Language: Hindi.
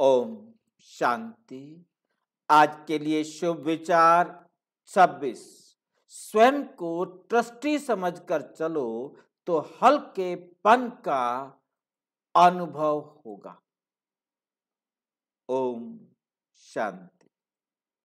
ओम शांति आज के लिए शुभ विचार 26 स्वयं को ट्रस्टी समझकर चलो तो हल्के पन का अनुभव होगा ओम शांति